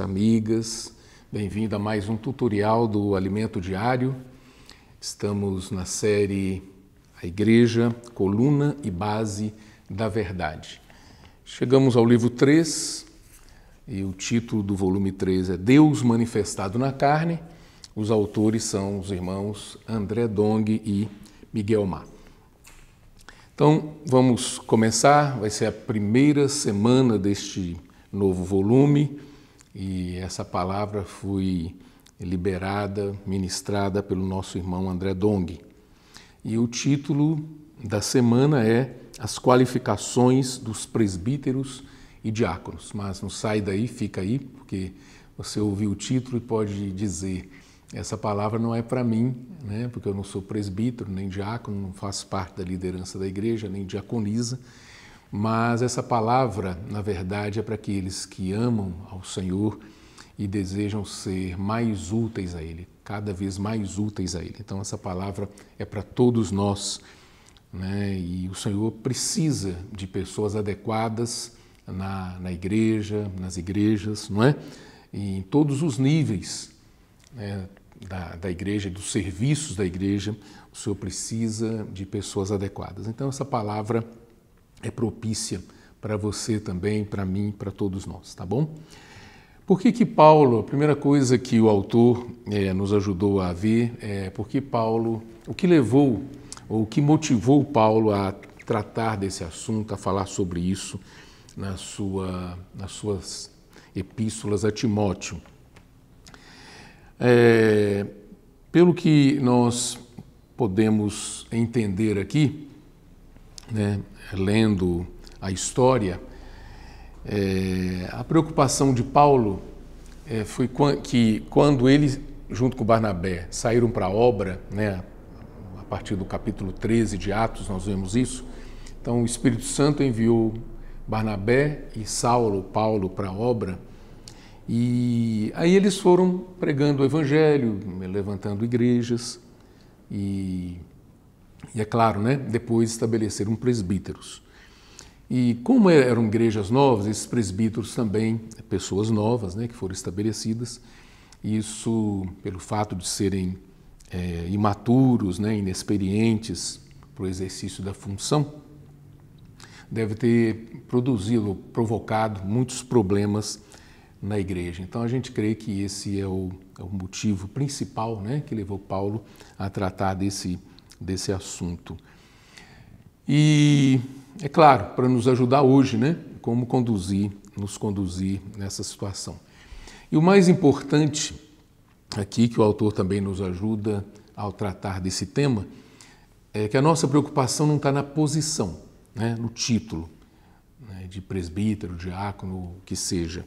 amigas. Bem-vindo a mais um tutorial do Alimento Diário. Estamos na série A Igreja, Coluna e Base da Verdade. Chegamos ao livro 3 e o título do volume 3 é Deus Manifestado na Carne. Os autores são os irmãos André Dong e Miguel Má. Então, vamos começar. Vai ser a primeira semana deste novo volume e essa palavra foi liberada, ministrada pelo nosso irmão André Dong. E o título da semana é As qualificações dos presbíteros e diáconos. Mas não sai daí, fica aí, porque você ouviu o título e pode dizer: essa palavra não é para mim, né? porque eu não sou presbítero, nem diácono, não faço parte da liderança da igreja, nem diaconiza mas essa palavra, na verdade, é para aqueles que amam ao Senhor e desejam ser mais úteis a Ele, cada vez mais úteis a Ele. Então, essa palavra é para todos nós. Né? E o Senhor precisa de pessoas adequadas na, na igreja, nas igrejas, não é? E em todos os níveis né? da, da igreja, dos serviços da igreja, o Senhor precisa de pessoas adequadas. Então, essa palavra é propícia para você também, para mim, para todos nós, tá bom? Por que, que Paulo, a primeira coisa que o autor é, nos ajudou a ver é porque Paulo, o que levou, ou o que motivou Paulo a tratar desse assunto, a falar sobre isso na sua, nas suas epístolas a Timóteo. É, pelo que nós podemos entender aqui, né, lendo a história, é, a preocupação de Paulo é, foi que quando ele, junto com Barnabé, saíram para a obra, né, a partir do capítulo 13 de Atos, nós vemos isso, então o Espírito Santo enviou Barnabé e Saulo, Paulo, para a obra, e aí eles foram pregando o evangelho, levantando igrejas, e e é claro, né, depois estabeleceram presbíteros. E como é, eram igrejas novas, esses presbíteros também, pessoas novas né, que foram estabelecidas, isso pelo fato de serem é, imaturos, né, inexperientes para o exercício da função, deve ter produzido, provocado muitos problemas na igreja. Então a gente crê que esse é o, é o motivo principal né, que levou Paulo a tratar desse desse assunto. E é claro, para nos ajudar hoje, né, como conduzir, nos conduzir nessa situação. E o mais importante aqui que o autor também nos ajuda ao tratar desse tema é que a nossa preocupação não está na posição, né, no título né, de presbítero, diácono, o que seja,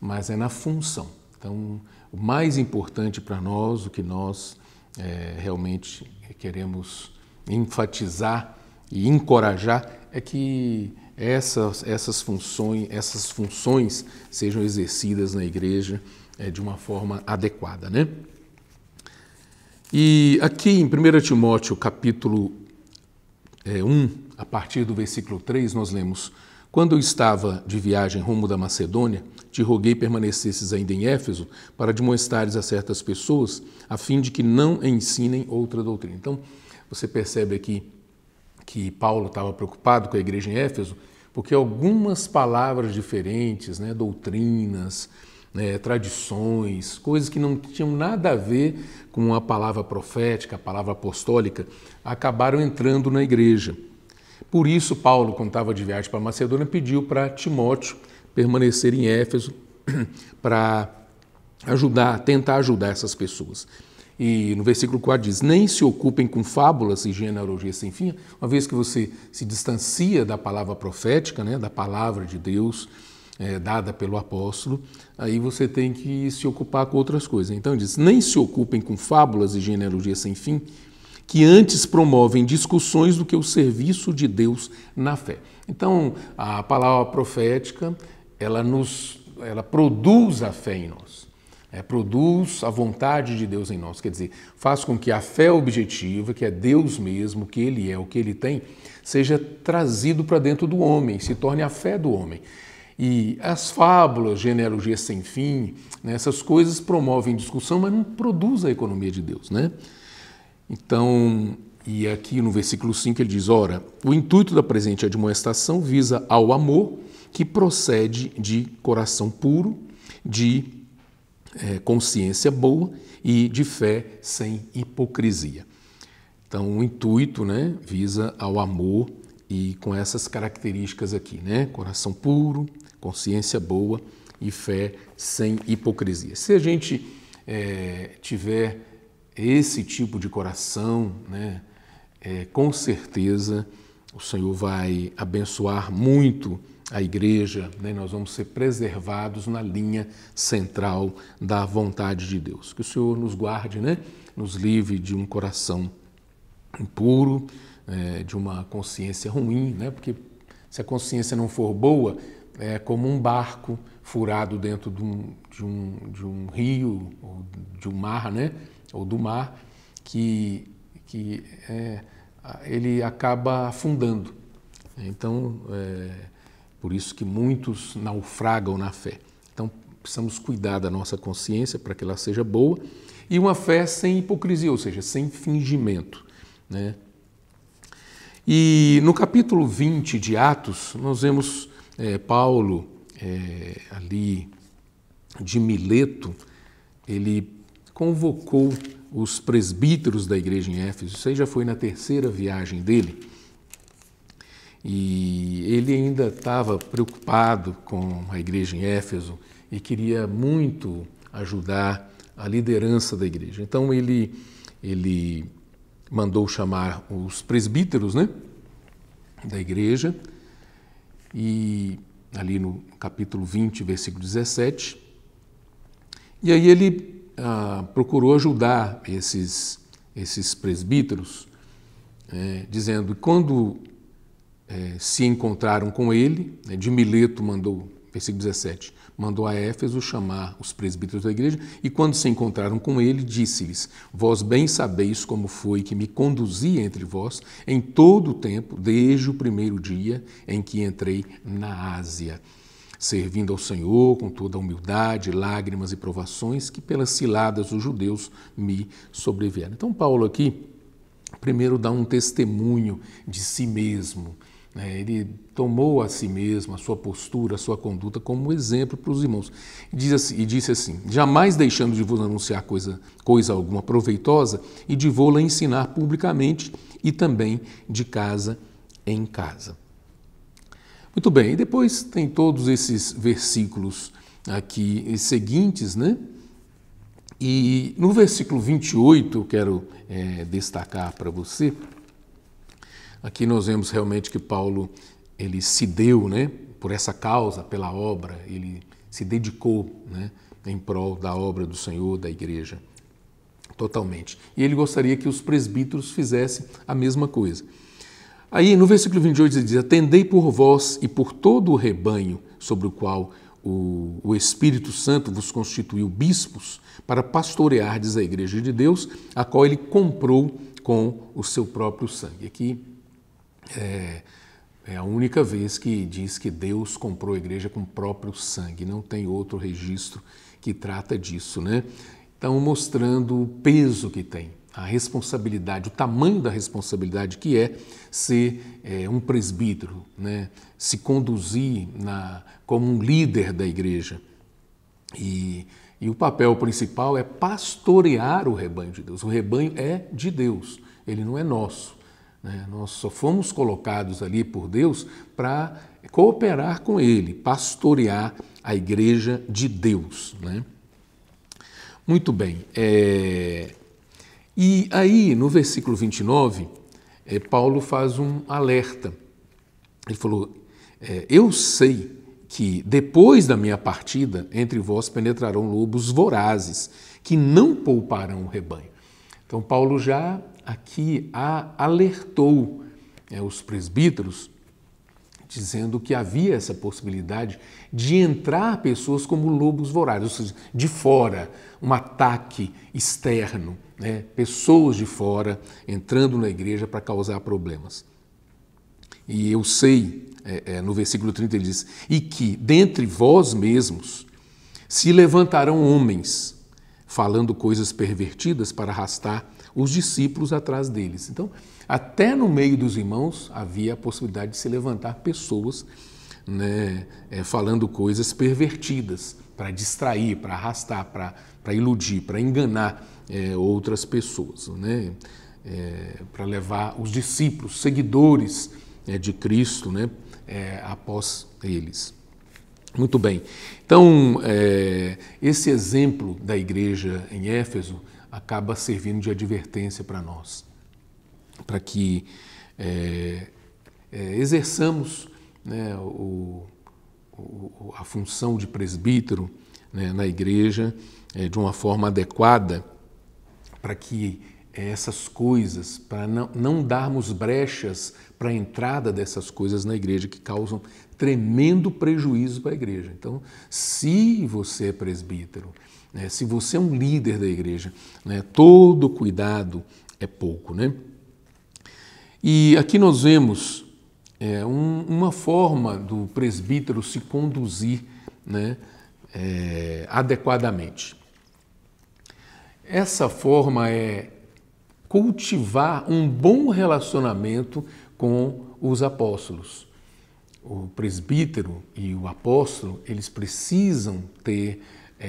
mas é na função. Então, o mais importante para nós, o que nós é, realmente queremos enfatizar e encorajar é que essas, essas, funções, essas funções sejam exercidas na igreja é, de uma forma adequada. Né? E aqui em 1 Timóteo, capítulo é, 1, a partir do versículo 3, nós lemos: Quando eu estava de viagem rumo da Macedônia, te roguei permanecesses ainda em Éfeso, para demonstrares a certas pessoas, a fim de que não ensinem outra doutrina. Então, você percebe aqui que Paulo estava preocupado com a igreja em Éfeso, porque algumas palavras diferentes, né, doutrinas, né, tradições, coisas que não tinham nada a ver com a palavra profética, a palavra apostólica, acabaram entrando na igreja. Por isso, Paulo, quando estava de viagem para Macedônia, pediu para Timóteo permanecer em Éfeso para ajudar, tentar ajudar essas pessoas. E no versículo 4 diz: Nem se ocupem com fábulas e genealogias sem fim, uma vez que você se distancia da palavra profética, né, da palavra de Deus é, dada pelo apóstolo, aí você tem que se ocupar com outras coisas. Então diz: Nem se ocupem com fábulas e genealogias sem fim, que antes promovem discussões do que o serviço de Deus na fé. Então, a palavra profética ela nos, ela produz a fé em nós, né? produz a vontade de Deus em nós. Quer dizer, faz com que a fé objetiva, que é Deus mesmo, que Ele é, o que Ele tem, seja trazido para dentro do homem, se torne a fé do homem. E as fábulas, genealogia sem fim, né? essas coisas promovem discussão, mas não produz a economia de Deus, né? Então, e aqui no versículo 5 ele diz: Ora, o intuito da presente admoestação visa ao amor que procede de coração puro, de é, consciência boa e de fé sem hipocrisia. Então, o intuito né, visa ao amor e com essas características aqui, né? Coração puro, consciência boa e fé sem hipocrisia. Se a gente é, tiver esse tipo de coração, né, é, com certeza o Senhor vai abençoar muito a igreja, né, nós vamos ser preservados na linha central da vontade de Deus. Que o Senhor nos guarde, né, nos livre de um coração impuro, é, de uma consciência ruim, né, porque se a consciência não for boa, é como um barco furado dentro de um, de um, de um rio, ou de um mar, né, ou do mar, que, que é, ele acaba afundando. Então, é, por isso que muitos naufragam na fé. Então precisamos cuidar da nossa consciência para que ela seja boa e uma fé sem hipocrisia, ou seja, sem fingimento. Né? E no capítulo 20 de Atos, nós vemos é, Paulo é, ali de Mileto, ele convocou os presbíteros da igreja em Éfeso. Isso aí já foi na terceira viagem dele. E ele ainda estava preocupado com a igreja em Éfeso e queria muito ajudar a liderança da igreja. Então ele, ele mandou chamar os presbíteros né, da igreja, e ali no capítulo 20, versículo 17. E aí ele ah, procurou ajudar esses, esses presbíteros, eh, dizendo: quando é, se encontraram com ele. Né, de Mileto mandou, versículo 17, mandou a Éfeso chamar os presbíteros da igreja, e quando se encontraram com ele, disse-lhes: Vós bem sabeis como foi que me conduzi entre vós em todo o tempo, desde o primeiro dia em que entrei na Ásia, servindo ao Senhor com toda a humildade, lágrimas e provações que pelas ciladas dos judeus me sobrevieram. Então, Paulo aqui primeiro dá um testemunho de si mesmo né? ele tomou a si mesmo, a sua postura, a sua conduta como exemplo para os irmãos. E, diz assim, e disse assim: Jamais deixando de vos anunciar coisa, coisa alguma proveitosa e de vô-la ensinar publicamente e também de casa em casa. Muito bem, e depois tem todos esses versículos aqui seguintes, né? E no versículo 28 eu quero é, destacar para você Aqui nós vemos realmente que Paulo ele se deu, né, por essa causa, pela obra, ele se dedicou, né, em prol da obra do Senhor, da igreja, totalmente. E ele gostaria que os presbíteros fizessem a mesma coisa. Aí no versículo 28 ele diz: Atendei por vós e por todo o rebanho sobre o qual o, o Espírito Santo vos constituiu bispos, para pastoreardes a igreja de Deus, a qual ele comprou com o seu próprio sangue. Aqui é, é a única vez que diz que Deus comprou a igreja com o próprio sangue, não tem outro registro que trata disso, né? Então, mostrando o peso que tem, a responsabilidade, o tamanho da responsabilidade que é ser é, um presbítero, né? se conduzir na, como um líder da igreja. E, e o papel principal é pastorear o rebanho de Deus. O rebanho é de Deus, ele não é nosso. Né? Nós só fomos colocados ali por Deus para cooperar com Ele, pastorear a igreja de Deus. Né? Muito bem. É... E aí, no versículo 29, é, Paulo faz um alerta. Ele falou: é, Eu sei que depois da minha partida, entre vós penetrarão lobos vorazes, que não pouparão o rebanho. Então, Paulo já aqui alertou é, os presbíteros, dizendo que havia essa possibilidade de entrar pessoas como lobos vorazes, ou seja, de fora, um ataque externo, né? pessoas de fora entrando na igreja para causar problemas. E eu sei, é, é, no versículo 30 ele diz: E que dentre vós mesmos se levantarão homens, falando coisas pervertidas para arrastar os discípulos atrás deles. Então, até no meio dos irmãos havia a possibilidade de se levantar pessoas né, é, falando coisas pervertidas para distrair, para arrastar, para iludir, para enganar é, outras pessoas, né, é, para levar os discípulos, seguidores é, de Cristo né, é, após eles. Muito bem. Então, é, esse exemplo da igreja em Éfeso acaba servindo de advertência para nós, para que é, é, exerçamos né, o, o, a função de presbítero né, na igreja é, de uma forma adequada, para que essas coisas, para não, não darmos brechas para a entrada dessas coisas na igreja que causam tremendo prejuízo para a igreja. Então, se você é presbítero, né, se você é um líder da igreja, né, todo cuidado é pouco. Né? E aqui nós vemos é, um, uma forma do presbítero se conduzir né, é, adequadamente. Essa forma é cultivar um bom relacionamento com os apóstolos o presbítero e o apóstolo, eles precisam ter é,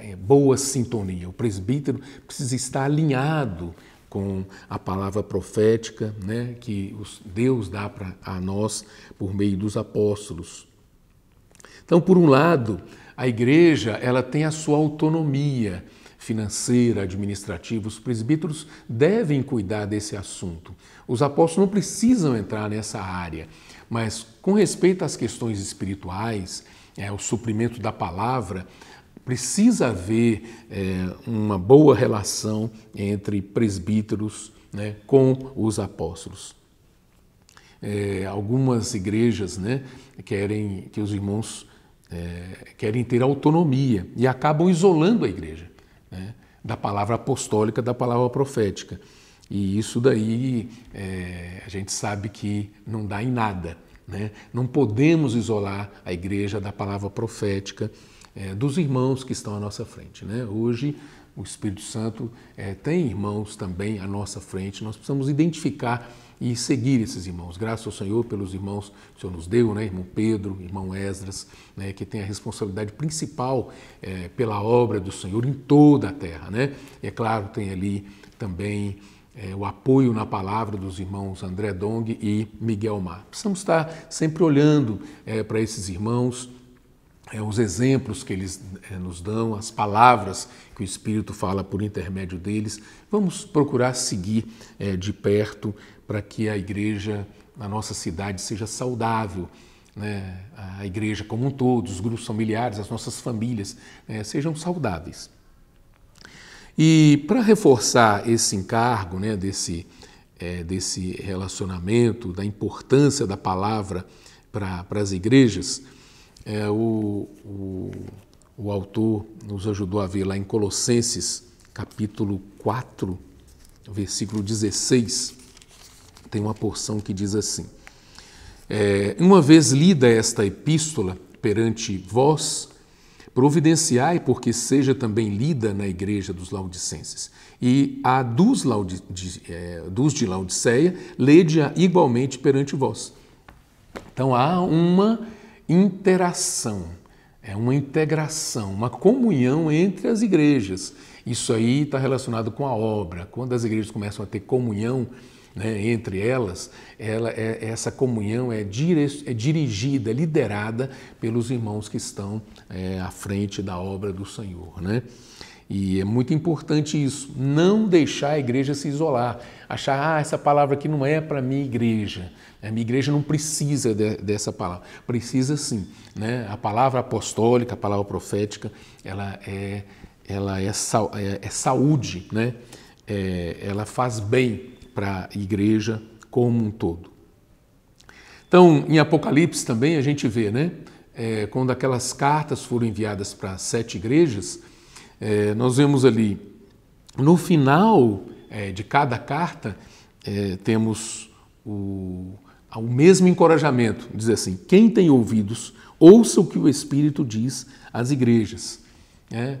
é, é, boa sintonia. O presbítero precisa estar alinhado com a palavra profética né, que Deus dá para a nós por meio dos apóstolos. Então, por um lado, a igreja ela tem a sua autonomia financeira, administrativa. Os presbíteros devem cuidar desse assunto. Os apóstolos não precisam entrar nessa área. Mas com respeito às questões espirituais, é, o suprimento da palavra, precisa haver é, uma boa relação entre presbíteros né, com os apóstolos. É, algumas igrejas né, querem que os irmãos é, querem ter autonomia e acabam isolando a igreja né, da palavra apostólica, da palavra profética. E isso daí é, a gente sabe que não dá em nada. Né? Não podemos isolar a igreja da palavra profética é, dos irmãos que estão à nossa frente. Né? Hoje o Espírito Santo é, tem irmãos também à nossa frente, nós precisamos identificar e seguir esses irmãos. Graças ao Senhor pelos irmãos que o Senhor nos deu, né? irmão Pedro, irmão Esdras, né? que tem a responsabilidade principal é, pela obra do Senhor em toda a terra. Né? E é claro, tem ali também é, o apoio na palavra dos irmãos André Dong e Miguel Mar. Precisamos estar sempre olhando é, para esses irmãos, é, os exemplos que eles é, nos dão, as palavras que o Espírito fala por intermédio deles. Vamos procurar seguir é, de perto para que a igreja na nossa cidade seja saudável. Né? a igreja como um todo, os grupos familiares, as nossas famílias né? sejam saudáveis. E para reforçar esse encargo, né, desse, é, desse relacionamento, da importância da palavra para as igrejas, é, o, o, o autor nos ajudou a ver lá em Colossenses, capítulo 4, versículo 16, tem uma porção que diz assim: é, Uma vez lida esta epístola perante vós, providenciai porque seja também lida na igreja dos laudicenses. E a dos, Laud de, é, dos de Laodiceia, lede-a igualmente perante vós. Então há uma interação, é uma integração, uma comunhão entre as igrejas. Isso aí está relacionado com a obra. Quando as igrejas começam a ter comunhão, né, entre elas, ela é, essa comunhão é, dire, é dirigida, liderada pelos irmãos que estão é, à frente da obra do Senhor. Né? E é muito importante isso, não deixar a igreja se isolar, achar, ah, essa palavra aqui não é para minha igreja, a né, minha igreja não precisa de, dessa palavra. Precisa sim, né? A palavra apostólica, a palavra profética, ela é, ela é, é, é saúde, né? É, ela faz bem para a igreja como um todo. Então, em Apocalipse também a gente vê, né? É, quando aquelas cartas foram enviadas para sete igrejas, é, nós vemos ali, no final é, de cada carta, é, temos o, o mesmo encorajamento: diz assim, quem tem ouvidos, ouça o que o Espírito diz às igrejas. É,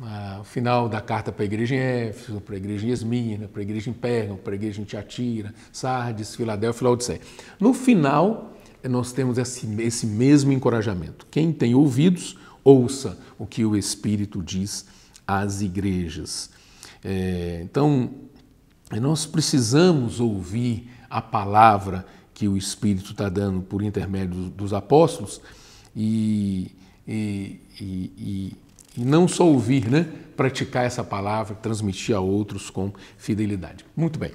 ah, o final da carta para a igreja em Éfeso, para a igreja em Esmirna, para a igreja em Pérgamo, para a igreja em Tiatira, Sardes, Filadélfia e Laodiceia. No final, nós temos esse, esse mesmo encorajamento. Quem tem ouvidos, ouça o que o Espírito diz às igrejas. É, então, nós precisamos ouvir a palavra que o Espírito está dando por intermédio dos apóstolos e, e, e, e e não só ouvir, né? Praticar essa palavra, transmitir a outros com fidelidade. Muito bem.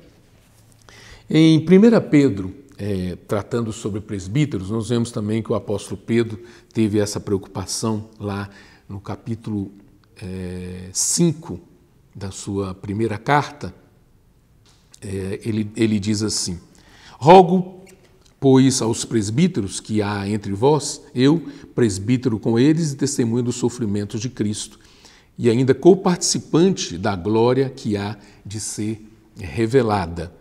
Em 1 Pedro, é, tratando sobre presbíteros, nós vemos também que o apóstolo Pedro teve essa preocupação lá no capítulo 5 é, da sua primeira carta. É, ele, ele diz assim: Rogo Pois aos presbíteros que há entre vós, eu, presbítero com eles e testemunha dos sofrimentos de Cristo, e ainda co-participante da glória que há de ser revelada.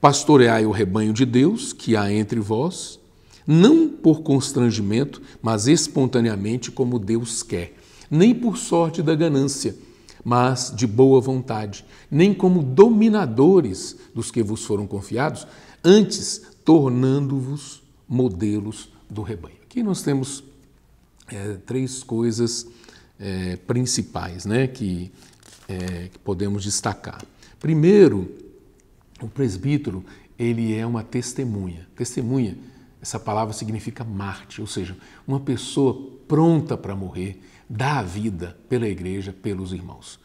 Pastoreai o rebanho de Deus que há entre vós, não por constrangimento, mas espontaneamente, como Deus quer, nem por sorte da ganância, mas de boa vontade, nem como dominadores dos que vos foram confiados, antes tornando-vos modelos do rebanho. Aqui nós temos é, três coisas é, principais né, que, é, que podemos destacar. Primeiro, o presbítero ele é uma testemunha. Testemunha, essa palavra significa mártir, ou seja, uma pessoa pronta para morrer, dá a vida pela igreja, pelos irmãos.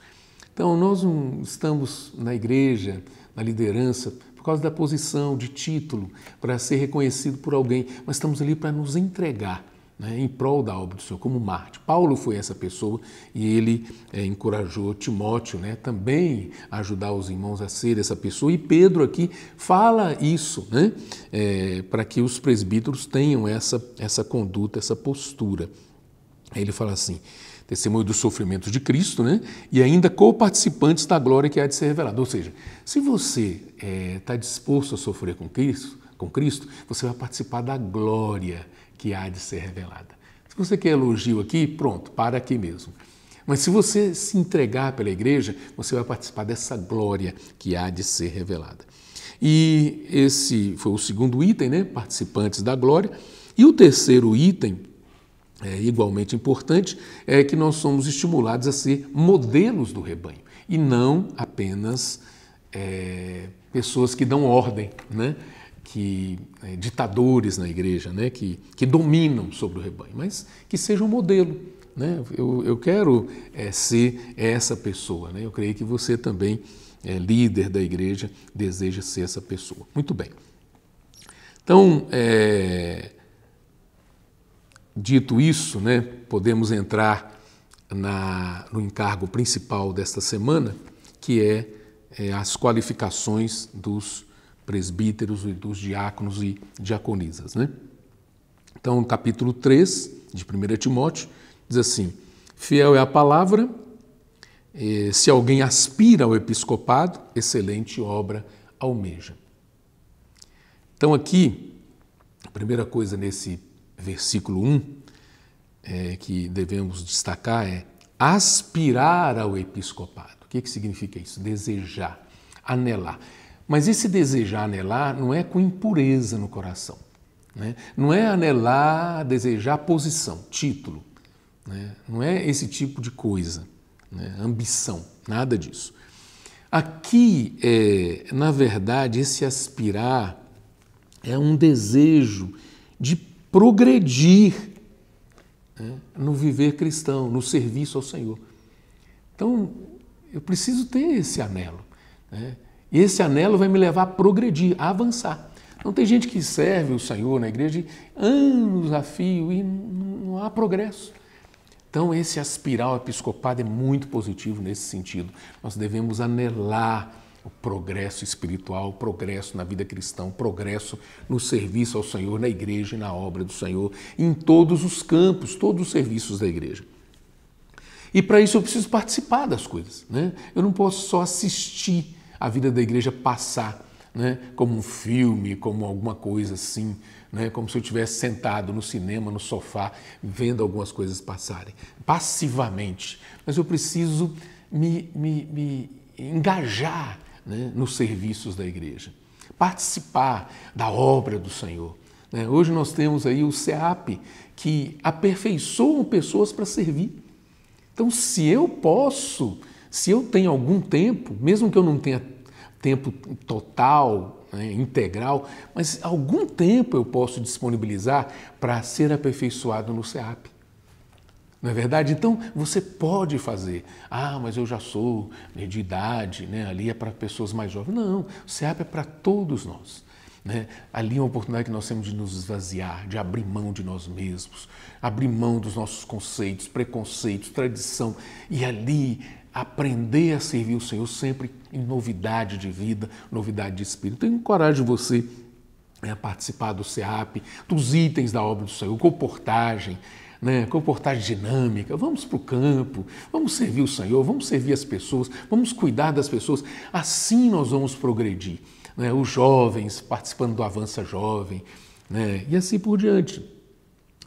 Então, nós não estamos na igreja, na liderança, causa da posição, de título, para ser reconhecido por alguém, mas estamos ali para nos entregar. Né, em prol da obra do Senhor, como Marte. Paulo foi essa pessoa e ele é, encorajou Timóteo né, também a ajudar os irmãos a ser essa pessoa. E Pedro aqui fala isso né, é, para que os presbíteros tenham essa, essa conduta, essa postura. Aí ele fala assim: testemunho dos sofrimentos de Cristo, né? e ainda co-participantes da glória que há de ser revelada. Ou seja, se você está é, tá disposto a sofrer com Cristo, com Cristo, você vai participar da glória que há de ser revelada. Se você quer elogio aqui, pronto, para aqui mesmo. Mas se você se entregar pela igreja, você vai participar dessa glória que há de ser revelada. E esse foi o segundo item, né? Participantes da glória. E o terceiro item é, igualmente importante é que nós somos estimulados a ser modelos do rebanho e não apenas é, pessoas que dão ordem, né? que é, ditadores na igreja, né? que, que dominam sobre o rebanho, mas que sejam um modelo. Né? Eu, eu quero é, ser essa pessoa. Né? Eu creio que você também, é, líder da igreja, deseja ser essa pessoa. Muito bem. Então, é, Dito isso, né, podemos entrar na, no encargo principal desta semana, que é, é as qualificações dos presbíteros e dos diáconos e diaconisas. Né? Então, no capítulo 3 de 1 Timóteo, diz assim: Fiel é a palavra, eh, se alguém aspira ao episcopado, excelente obra almeja. Então, aqui, a primeira coisa nesse versículo 1, é, que devemos destacar é aspirar ao episcopado. O que, que significa isso? Desejar, anelar. Mas esse desejar, anelar, não é com impureza no coração. Né? Não é anelar, desejar posição, título. Né? Não é esse tipo de coisa, né? ambição, nada disso. Aqui, é, na verdade, esse aspirar é um desejo de progredir né, no viver cristão, no serviço ao Senhor. Então, eu preciso ter esse anelo. Né? E esse anelo vai me levar a progredir, a avançar. Não tem gente que serve o Senhor na igreja anos a fio e não há progresso. Então, esse aspiral episcopado é muito positivo nesse sentido. Nós devemos anelar o progresso espiritual, o progresso na vida cristã, o progresso no serviço ao Senhor, na igreja e na obra do Senhor, em todos os campos, todos os serviços da igreja. E para isso eu preciso participar das coisas. Né? Eu não posso só assistir a vida da igreja passar né? como um filme, como alguma coisa assim, né? como se eu estivesse sentado no cinema, no sofá, vendo algumas coisas passarem, passivamente. Mas eu preciso me, me, me engajar né, nos serviços da igreja, participar da obra do Senhor. Né? Hoje nós temos aí o CEAP, que aperfeiçoam pessoas para servir. Então, se eu posso, se eu tenho algum tempo, mesmo que eu não tenha tempo total, né, integral, mas algum tempo eu posso disponibilizar para ser aperfeiçoado no CEAP. Não é verdade? Então você pode fazer. Ah, mas eu já sou né, de idade, né? ali é para pessoas mais jovens. Não, o SEAP é para todos nós. Né? Ali é uma oportunidade que nós temos de nos esvaziar, de abrir mão de nós mesmos, abrir mão dos nossos conceitos, preconceitos, tradição. E ali aprender a servir o Senhor sempre em novidade de vida, novidade de espírito. Então, eu encorajo você né, a participar do SEAP, dos itens da obra do Senhor, comportagem né, comportar dinâmica, vamos para o campo, vamos servir o Senhor, vamos servir as pessoas, vamos cuidar das pessoas, assim nós vamos progredir. Né, os jovens participando do Avança Jovem né, e assim por diante.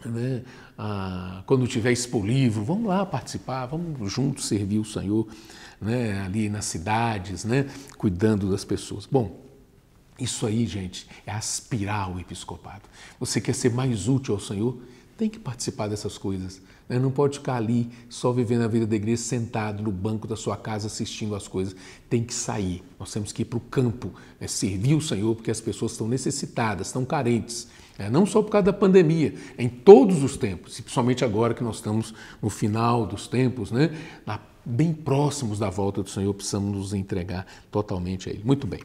Né, a, quando tiver Expo Livro, vamos lá participar, vamos juntos servir o Senhor né, ali nas cidades, né, cuidando das pessoas. Bom, isso aí, gente, é aspirar o episcopado. Você quer ser mais útil ao Senhor? tem que participar dessas coisas. Né? Não pode ficar ali só vivendo a vida da igreja sentado no banco da sua casa assistindo às coisas. Tem que sair. Nós temos que ir para o campo, né? servir o Senhor, porque as pessoas estão necessitadas, estão carentes. Né? Não só por causa da pandemia, é em todos os tempos, e principalmente agora que nós estamos no final dos tempos, né? bem próximos da volta do Senhor, precisamos nos entregar totalmente a Ele. Muito bem.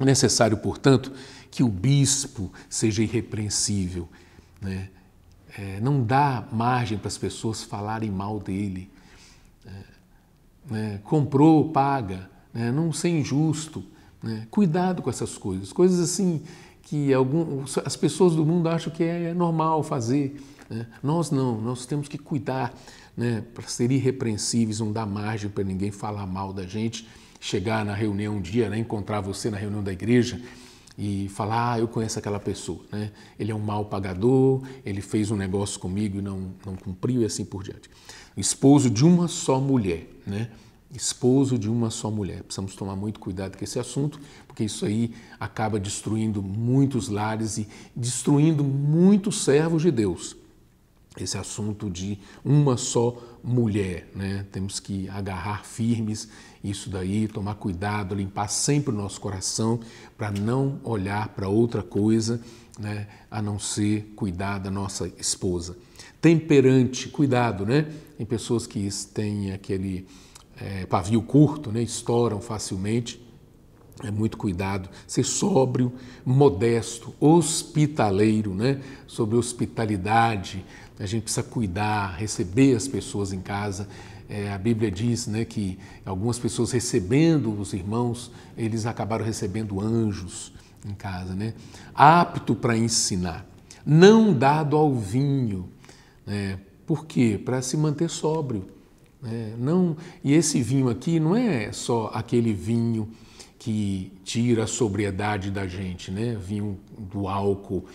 É necessário, portanto, que o bispo seja irrepreensível. Né? É, não dá margem para as pessoas falarem mal dele. É, né? Comprou, paga, né? não ser injusto. Né? Cuidado com essas coisas, coisas assim que algum, as pessoas do mundo acham que é, é normal fazer. Né? Nós não, nós temos que cuidar né? para ser irrepreensíveis, não dar margem para ninguém falar mal da gente. Chegar na reunião um dia, encontrar você na reunião da igreja e falar, ah, eu conheço aquela pessoa, né? Ele é um mal pagador, ele fez um negócio comigo e não, não cumpriu e assim por diante. Esposo de uma só mulher, né? Esposo de uma só mulher. Precisamos tomar muito cuidado com esse assunto, porque isso aí acaba destruindo muitos lares e destruindo muitos servos de Deus esse assunto de uma só mulher, né? Temos que agarrar firmes isso daí, tomar cuidado, limpar sempre o nosso coração para não olhar para outra coisa, né? A não ser cuidar da nossa esposa. Temperante, cuidado, né? Em pessoas que têm aquele é, pavio curto, né? Estouram facilmente. É muito cuidado, ser sóbrio, modesto, hospitaleiro, né? Sobre hospitalidade, a gente precisa cuidar, receber as pessoas em casa. É, a Bíblia diz né, que algumas pessoas recebendo os irmãos, eles acabaram recebendo anjos em casa, né? apto para ensinar, não dado ao vinho. Né? Por quê? Para se manter sóbrio. Né? Não, e esse vinho aqui não é só aquele vinho que tira a sobriedade da gente, né? vinho do álcool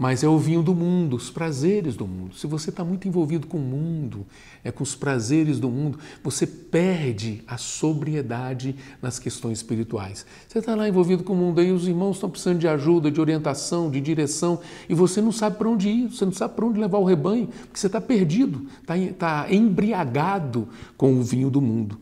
mas é o vinho do mundo, os prazeres do mundo. Se você está muito envolvido com o mundo, é com os prazeres do mundo, você perde a sobriedade nas questões espirituais. Você está lá envolvido com o mundo, aí os irmãos estão precisando de ajuda, de orientação, de direção, e você não sabe para onde ir, você não sabe para onde levar o rebanho, porque você está perdido, está, tá embriagado com o vinho do mundo.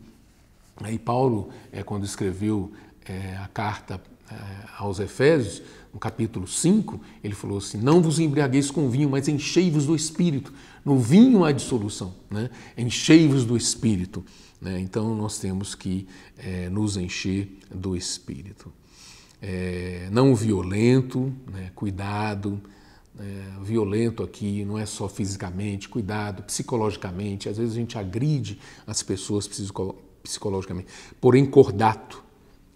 Aí Paulo, é, quando escreveu é, a carta é, aos Efésios, no capítulo 5, ele falou assim: Não vos embriagueis com vinho, mas enchei-vos do espírito. No vinho há dissolução, né? enchei-vos do espírito. Né? Então nós temos que é, nos encher do espírito. É, não violento, né? cuidado. É, violento aqui, não é só fisicamente, cuidado, psicologicamente. Às vezes a gente agride as pessoas psicologicamente. Porém, cordato,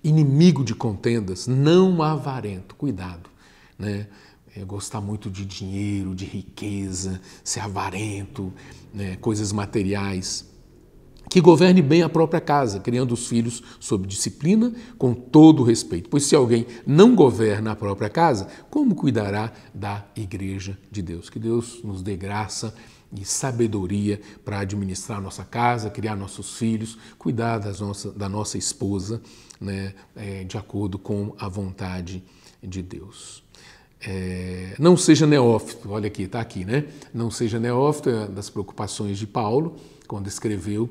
inimigo de contendas, não avarento. Cuidado, né? É gostar muito de dinheiro, de riqueza, ser avarento, né? coisas materiais. Que governe bem a própria casa, criando os filhos sob disciplina, com todo respeito. Pois se alguém não governa a própria casa, como cuidará da igreja de Deus? Que Deus nos dê graça e sabedoria para administrar nossa casa, criar nossos filhos, cuidar das nossa, da nossa esposa, né, é, de acordo com a vontade de Deus. É, não seja neófito, olha aqui, está aqui, né? Não seja neófito é das preocupações de Paulo, quando escreveu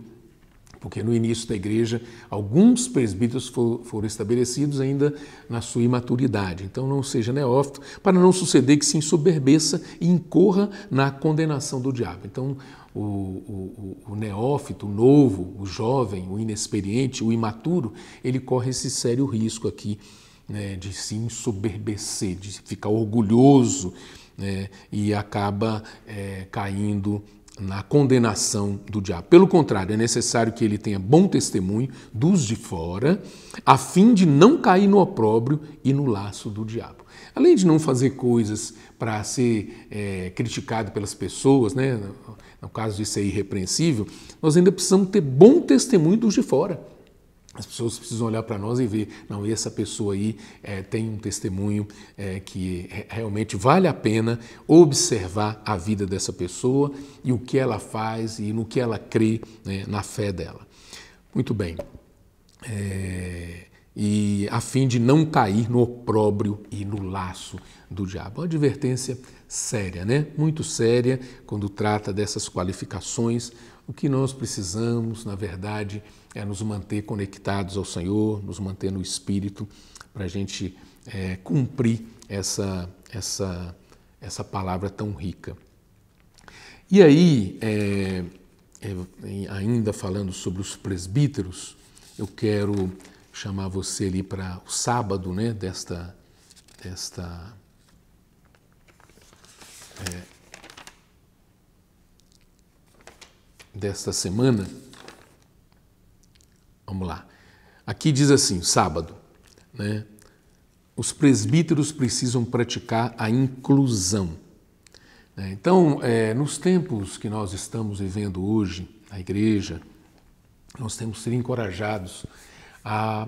porque no início da igreja alguns presbíteros foram estabelecidos ainda na sua imaturidade. Então não seja neófito, para não suceder que se ensoberbeça e incorra na condenação do diabo. Então o, o, o neófito, o novo, o jovem, o inexperiente, o imaturo, ele corre esse sério risco aqui né, de se ensoberbecer, de ficar orgulhoso né, e acaba é, caindo na condenação do diabo. Pelo contrário, é necessário que ele tenha bom testemunho dos de fora, a fim de não cair no opróbrio e no laço do diabo. Além de não fazer coisas para ser é, criticado pelas pessoas, né? no caso de ser irrepreensível, nós ainda precisamos ter bom testemunho dos de fora. As pessoas precisam olhar para nós e ver, não, essa pessoa aí é, tem um testemunho é, que realmente vale a pena observar a vida dessa pessoa e o que ela faz e no que ela crê né, na fé dela. Muito bem. É, e a fim de não cair no opróbrio e no laço do diabo. É uma advertência séria, né? Muito séria quando trata dessas qualificações. O que nós precisamos, na verdade, é é nos manter conectados ao Senhor, nos manter no Espírito, para a gente é, cumprir essa, essa, essa palavra tão rica. E aí, é, é, ainda falando sobre os presbíteros, eu quero chamar você ali para o sábado né, desta, desta é, desta semana Vamos lá. Aqui diz assim, sábado, né? Os presbíteros precisam praticar a inclusão. Né? Então, é, nos tempos que nós estamos vivendo hoje, a igreja, nós temos que ser encorajados a,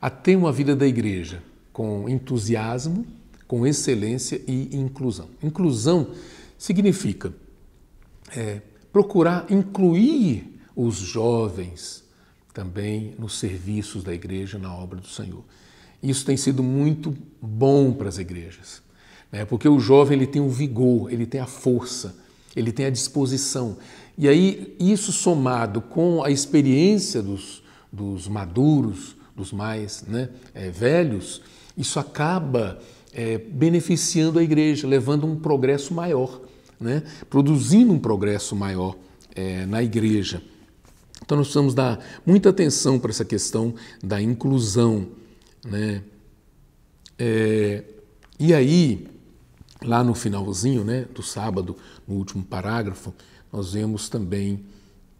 a ter uma vida da igreja com entusiasmo, com excelência e inclusão. Inclusão significa é, procurar incluir os jovens, também nos serviços da igreja, na obra do Senhor. Isso tem sido muito bom para as igrejas, né? porque o jovem ele tem o vigor, ele tem a força, ele tem a disposição. E aí, isso somado com a experiência dos, dos maduros, dos mais né, é, velhos, isso acaba é, beneficiando a igreja, levando um progresso maior, né? produzindo um progresso maior é, na igreja. Então, nós precisamos dar muita atenção para essa questão da inclusão. Né? É, e aí, lá no finalzinho né, do sábado, no último parágrafo, nós vemos também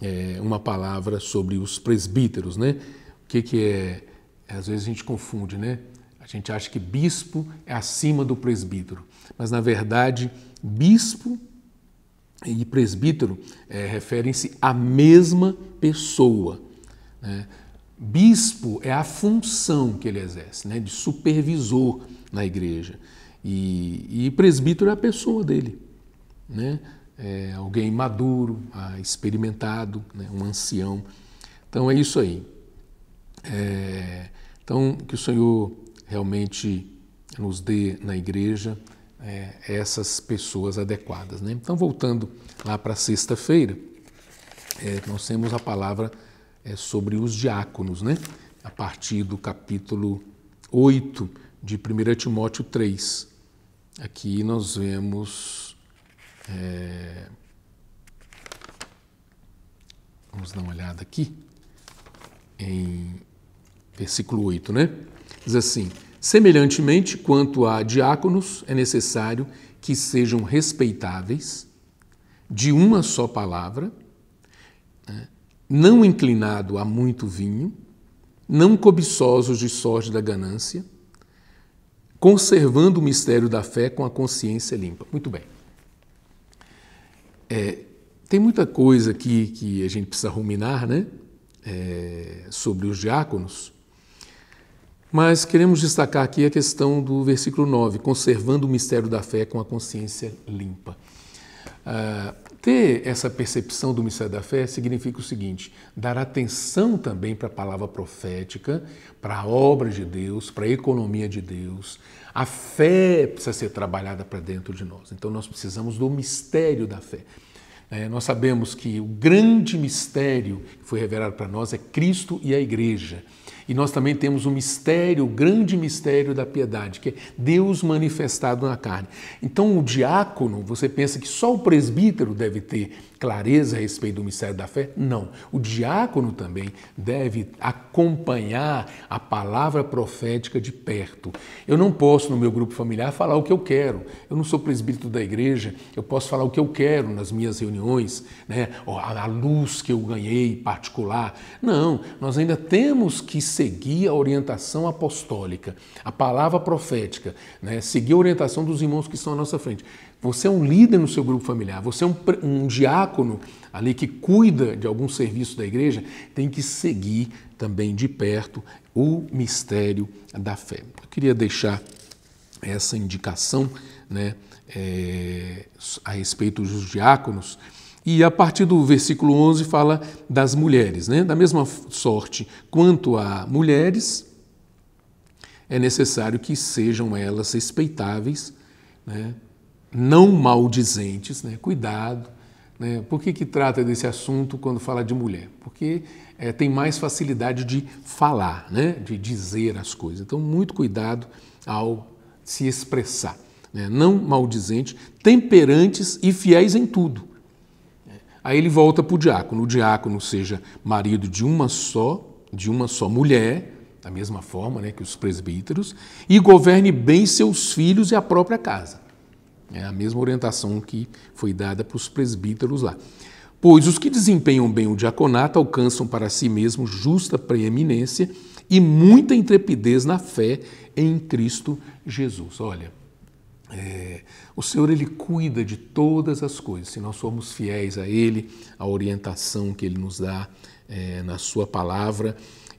é, uma palavra sobre os presbíteros. Né? O que, que é? Às vezes a gente confunde, né? A gente acha que bispo é acima do presbítero, mas na verdade, bispo e presbítero é, referem-se à mesma pessoa. Né? Bispo é a função que ele exerce, né? de supervisor na igreja. E, e presbítero é a pessoa dele. Né? É alguém maduro, ah, experimentado, né? um ancião. Então é isso aí. É, então, que o Senhor realmente nos dê na igreja é, essas pessoas adequadas. Né? Então, voltando lá para sexta-feira, é, nós temos a palavra é, sobre os diáconos, né? a partir do capítulo 8 de 1 Timóteo 3. Aqui nós vemos. É, vamos dar uma olhada aqui em versículo 8, né? Diz assim: Semelhantemente, quanto a diáconos, é necessário que sejam respeitáveis, de uma só palavra, né, não inclinado a muito vinho, não cobiçosos de sorte da ganância, conservando o mistério da fé com a consciência limpa. Muito bem. É, tem muita coisa aqui que a gente precisa ruminar né? É, sobre os diáconos. Mas queremos destacar aqui a questão do versículo 9, conservando o mistério da fé com a consciência limpa. Ah, ter essa percepção do mistério da fé significa o seguinte: dar atenção também para a palavra profética, para a obra de Deus, para a economia de Deus. A fé precisa ser trabalhada para dentro de nós. Então nós precisamos do mistério da fé. É, nós sabemos que o grande mistério que foi revelado para nós é Cristo e a Igreja. E nós também temos o um mistério, o grande mistério da piedade, que é Deus manifestado na carne. Então, o diácono, você pensa que só o presbítero deve ter clareza a respeito do mistério da fé? Não. O diácono também deve acompanhar a palavra profética de perto. Eu não posso, no meu grupo familiar, falar o que eu quero. Eu não sou presbítero da igreja, eu posso falar o que eu quero nas minhas reuniões, né? a luz que eu ganhei particular. Não, nós ainda temos que seguir a orientação apostólica, a palavra profética, né? seguir a orientação dos irmãos que estão à nossa frente. Você é um líder no seu grupo familiar, você é um, um diácono ali que cuida de algum serviço da igreja, tem que seguir também de perto o mistério da fé. Eu queria deixar essa indicação né, é, a respeito dos diáconos. E a partir do versículo 11 fala das mulheres. Né? Da mesma sorte, quanto a mulheres, é necessário que sejam elas respeitáveis, né? não maldizentes, né? cuidado. Né? Por que, que trata desse assunto quando fala de mulher? Porque é, tem mais facilidade de falar, né? de dizer as coisas. Então, muito cuidado ao se expressar. Né? Não maldizentes, temperantes e fiéis em tudo. Aí ele volta para o diácono. O diácono seja marido de uma só, de uma só mulher, da mesma forma né, que os presbíteros, e governe bem seus filhos e a própria casa. É a mesma orientação que foi dada para os presbíteros lá. Pois os que desempenham bem o diaconato alcançam para si mesmos justa preeminência e muita intrepidez na fé em Cristo Jesus. Olha, é, o Senhor ele cuida de todas as coisas. Se nós formos fiéis a Ele, a orientação que Ele nos dá é, na Sua palavra,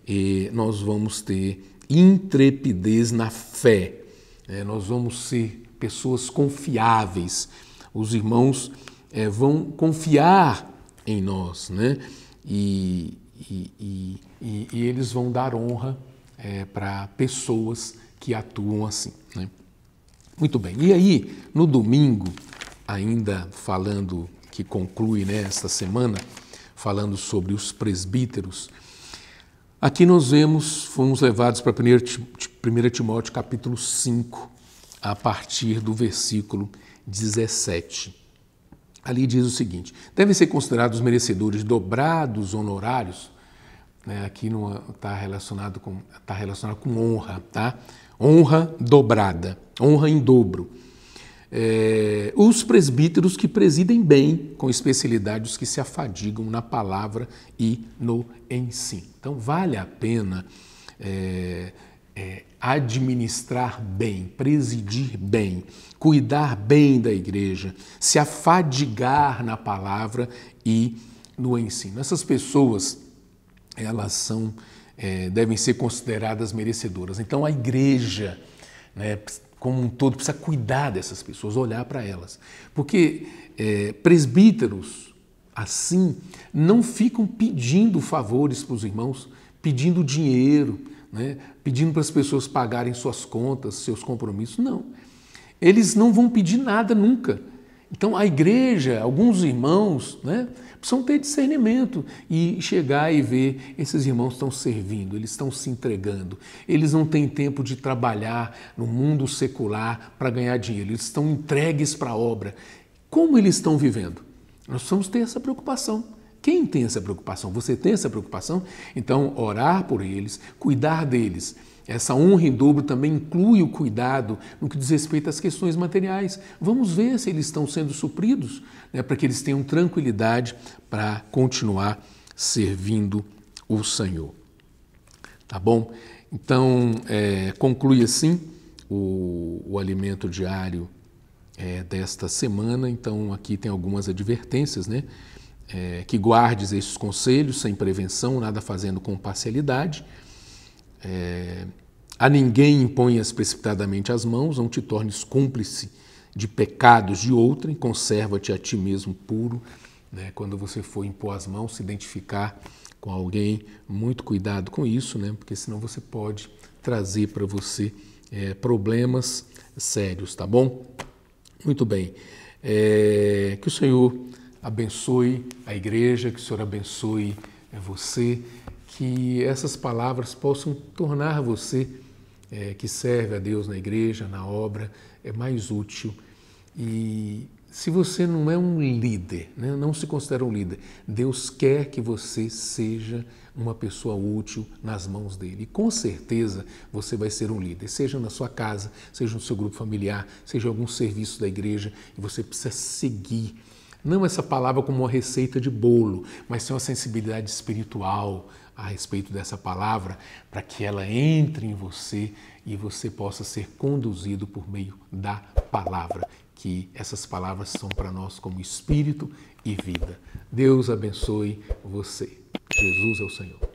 e nós vamos ter intrepidez na fé. É, nós vamos ser pessoas confiáveis. Os irmãos é, vão confiar em nós, né? E, e, e, e eles vão dar honra é, para pessoas que atuam assim. Né? Muito bem. E aí, no domingo, ainda falando, que conclui né, esta semana, falando sobre os presbíteros, aqui nós vemos, fomos levados para 1 Timóteo capítulo 5, a partir do versículo 17. Ali diz o seguinte: devem ser considerados merecedores dobrados honorários, né, aqui está relacionado, com, tá relacionado com honra, tá? honra dobrada, honra em dobro. É, os presbíteros que presidem bem, com especialidade os que se afadigam na palavra e no ensino. Então, vale a pena é, é, administrar bem, presidir bem, cuidar bem da igreja, se afadigar na palavra e no ensino. Essas pessoas, elas são é, devem ser consideradas merecedoras. Então a igreja, né, como um todo, precisa cuidar dessas pessoas, olhar para elas. Porque é, presbíteros, assim, não ficam pedindo favores para os irmãos, pedindo dinheiro, né, pedindo para as pessoas pagarem suas contas, seus compromissos. Não. Eles não vão pedir nada nunca. Então a igreja, alguns irmãos, né, precisam ter discernimento e chegar e ver esses irmãos estão servindo, eles estão se entregando, eles não têm tempo de trabalhar no mundo secular para ganhar dinheiro, eles estão entregues para a obra. Como eles estão vivendo? Nós precisamos ter essa preocupação. Quem tem essa preocupação? Você tem essa preocupação? Então, orar por eles, cuidar deles essa honra em dobro também inclui o cuidado no que diz respeito às questões materiais. Vamos ver se eles estão sendo supridos, né, para que eles tenham tranquilidade para continuar servindo o Senhor. Tá bom? Então, é, conclui assim o, o alimento diário é, desta semana. Então, aqui tem algumas advertências, né? É, que guardes esses conselhos sem prevenção, nada fazendo com parcialidade é, a ninguém imponhas precipitadamente as mãos, não te tornes cúmplice de pecados de outrem, conserva-te a ti mesmo puro. Né? Quando você for impor as mãos, se identificar com alguém, muito cuidado com isso, né? porque senão você pode trazer para você é, problemas sérios, tá bom? Muito bem. É, que o Senhor abençoe a igreja, que o Senhor abençoe é, você que essas palavras possam tornar você é, que serve a Deus na igreja, na obra, é mais útil. E se você não é um líder, né, não se considera um líder, Deus quer que você seja uma pessoa útil nas mãos dele. E com certeza você vai ser um líder, seja na sua casa, seja no seu grupo familiar, seja em algum serviço da igreja, e você precisa seguir. Não essa palavra como uma receita de bolo, mas ter uma sensibilidade espiritual, a respeito dessa palavra, para que ela entre em você e você possa ser conduzido por meio da palavra, que essas palavras são para nós como espírito e vida. Deus abençoe você. Jesus é o Senhor.